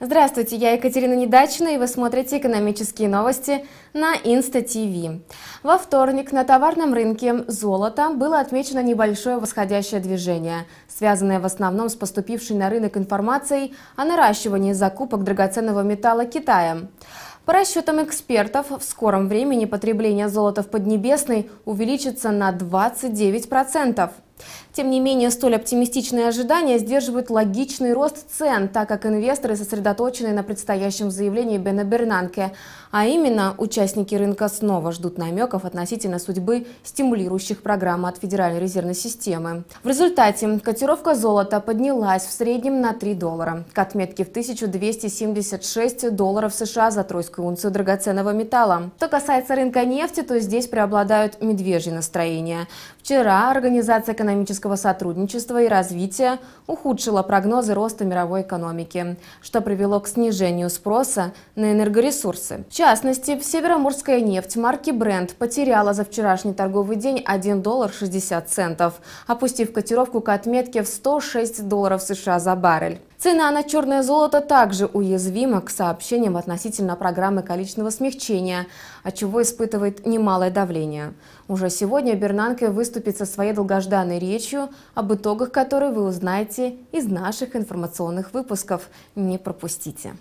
Здравствуйте, я Екатерина Недачина, и вы смотрите «Экономические новости» на Инста-ТВ. Во вторник на товарном рынке золота было отмечено небольшое восходящее движение, связанное в основном с поступившей на рынок информацией о наращивании закупок драгоценного металла Китаем. По расчетам экспертов, в скором времени потребление золота в Поднебесной увеличится на 29%. процентов. Тем не менее, столь оптимистичные ожидания сдерживают логичный рост цен, так как инвесторы сосредоточены на предстоящем заявлении Бена Бернанке. А именно, участники рынка снова ждут намеков относительно судьбы стимулирующих программ от Федеральной резервной системы. В результате котировка золота поднялась в среднем на 3 доллара, к отметке в 1276 долларов США за тройскую унцию драгоценного металла. Что касается рынка нефти, то здесь преобладают медвежьи настроения. Вчера организация экономического сотрудничества и развития ухудшила прогнозы роста мировой экономики, что привело к снижению спроса на энергоресурсы. В частности, североморская нефть марки Brent потеряла за вчерашний торговый день 1 доллар 60 центов, опустив котировку к отметке в 106 долларов США за баррель. Цена на черное золото также уязвима к сообщениям относительно программы количественного смягчения, от чего испытывает немалое давление. Уже сегодня Бернанке выступит со своей долгожданной пространной речью, об итогах которой вы узнаете из наших информационных выпусков. Не пропустите!